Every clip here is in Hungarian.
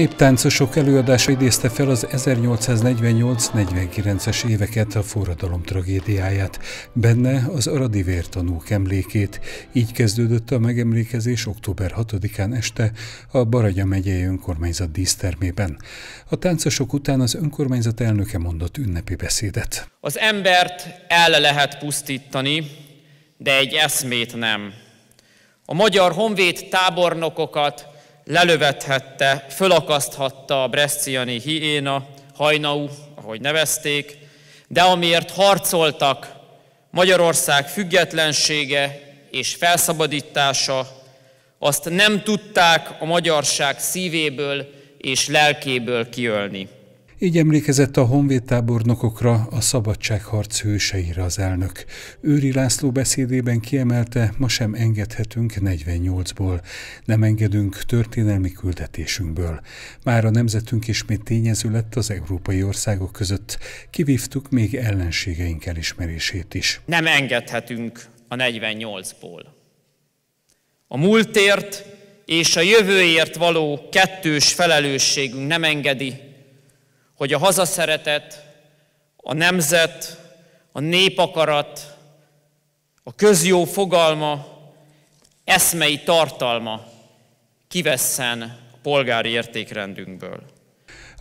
néptáncosok előadása idézte fel az 1848-49-es éveket, a forradalom tragédiáját, benne az aradi vértanúk emlékét. Így kezdődött a megemlékezés október 6-án este a Baragya megyei önkormányzat dísztermében. A táncosok után az önkormányzat elnöke mondott ünnepi beszédet. Az embert el lehet pusztítani, de egy eszmét nem. A magyar honvéd tábornokokat lelövethette, fölakaszthatta a bresciani hiéna, hajnau, ahogy nevezték, de amiért harcoltak Magyarország függetlensége és felszabadítása, azt nem tudták a magyarság szívéből és lelkéből kiölni. Így emlékezett a honvédtábornokokra, a szabadságharc hőseire az elnök. Őri László beszédében kiemelte, ma sem engedhetünk 48-ból, nem engedünk történelmi küldetésünkből. Már a nemzetünk ismét tényező lett az európai országok között, kivívtuk még ellenségeink elismerését is. Nem engedhetünk a 48-ból. A múltért és a jövőért való kettős felelősségünk nem engedi, hogy a hazaszeretet, a nemzet, a népakarat, a közjó fogalma, eszmei tartalma kivesszen a polgári értékrendünkből.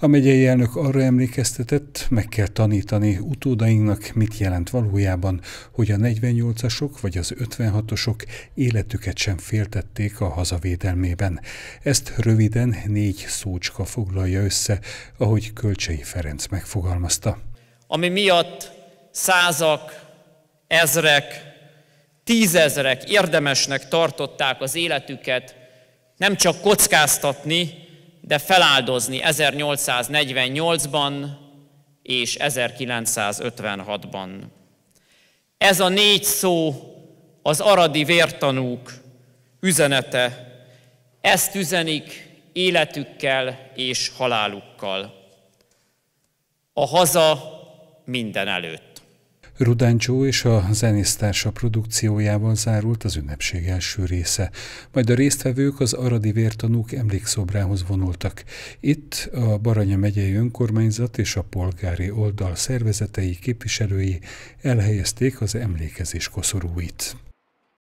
A megyei elnök arra emlékeztetett, meg kell tanítani utódainknak, mit jelent valójában, hogy a 48-asok vagy az 56-osok életüket sem féltették a hazavédelmében. Ezt röviden négy szócska foglalja össze, ahogy Kölcsei Ferenc megfogalmazta. Ami miatt százak, ezrek, tízezrek érdemesnek tartották az életüket nem csak kockáztatni, de feláldozni 1848-ban és 1956-ban. Ez a négy szó az aradi vértanúk üzenete. Ezt üzenik életükkel és halálukkal. A haza minden előtt. Rudáncsó és a zenésztársa produkciójával zárult az ünnepség első része, majd a résztvevők az Aradi Vértanúk emlékszobrához vonultak. Itt a Baranya megyei önkormányzat és a polgári oldal szervezetei képviselői elhelyezték az emlékezés koszorúit.